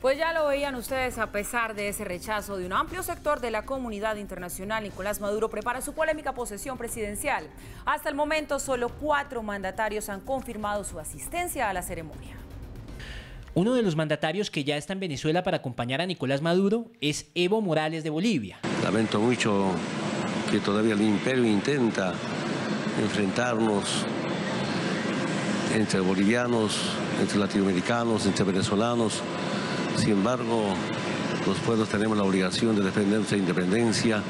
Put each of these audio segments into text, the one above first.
Pues ya lo veían ustedes, a pesar de ese rechazo de un amplio sector de la comunidad internacional, Nicolás Maduro prepara su polémica posesión presidencial. Hasta el momento, solo cuatro mandatarios han confirmado su asistencia a la ceremonia. Uno de los mandatarios que ya está en Venezuela para acompañar a Nicolás Maduro es Evo Morales de Bolivia. Lamento mucho que todavía el imperio intenta enfrentarnos entre bolivianos, entre latinoamericanos, entre venezolanos, sin embargo, los pueblos tenemos la obligación de defender nuestra independencia.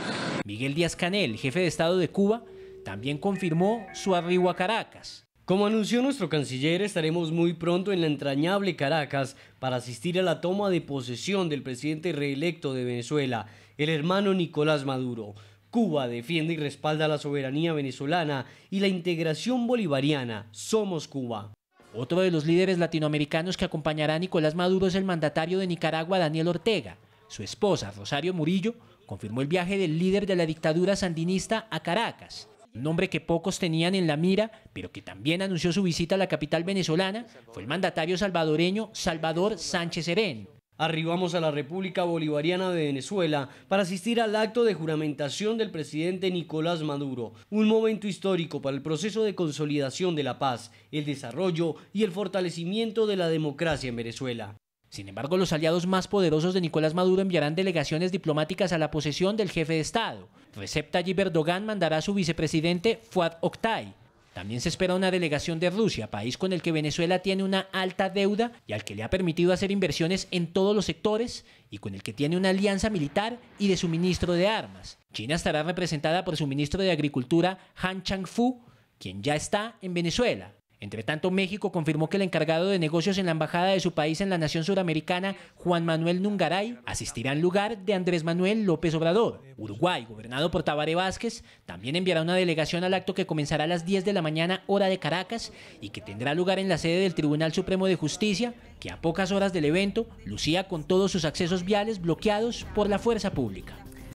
Miguel Díaz Canel, jefe de Estado de Cuba, también confirmó su arribo a Caracas. Como anunció nuestro canciller, estaremos muy pronto en la entrañable Caracas para asistir a la toma de posesión del presidente reelecto de Venezuela, el hermano Nicolás Maduro. Cuba defiende y respalda la soberanía venezolana y la integración bolivariana. Somos Cuba. Otro de los líderes latinoamericanos que acompañará a Nicolás Maduro es el mandatario de Nicaragua, Daniel Ortega. Su esposa, Rosario Murillo, confirmó el viaje del líder de la dictadura sandinista a Caracas. Un nombre que pocos tenían en la mira, pero que también anunció su visita a la capital venezolana, fue el mandatario salvadoreño Salvador Sánchez Serén. Arribamos a la República Bolivariana de Venezuela para asistir al acto de juramentación del presidente Nicolás Maduro, un momento histórico para el proceso de consolidación de la paz, el desarrollo y el fortalecimiento de la democracia en Venezuela. Sin embargo, los aliados más poderosos de Nicolás Maduro enviarán delegaciones diplomáticas a la posesión del jefe de Estado. Recep Tayyip Erdogan mandará a su vicepresidente Fuad Oktay, también se espera una delegación de Rusia, país con el que Venezuela tiene una alta deuda y al que le ha permitido hacer inversiones en todos los sectores y con el que tiene una alianza militar y de suministro de armas. China estará representada por su ministro de Agricultura Han Chang-fu, quien ya está en Venezuela. Entre tanto, México confirmó que el encargado de negocios en la embajada de su país en la nación suramericana, Juan Manuel Nungaray, asistirá en lugar de Andrés Manuel López Obrador. Uruguay, gobernado por Tabaré Vázquez, también enviará una delegación al acto que comenzará a las 10 de la mañana hora de Caracas y que tendrá lugar en la sede del Tribunal Supremo de Justicia, que a pocas horas del evento lucía con todos sus accesos viales bloqueados por la fuerza pública.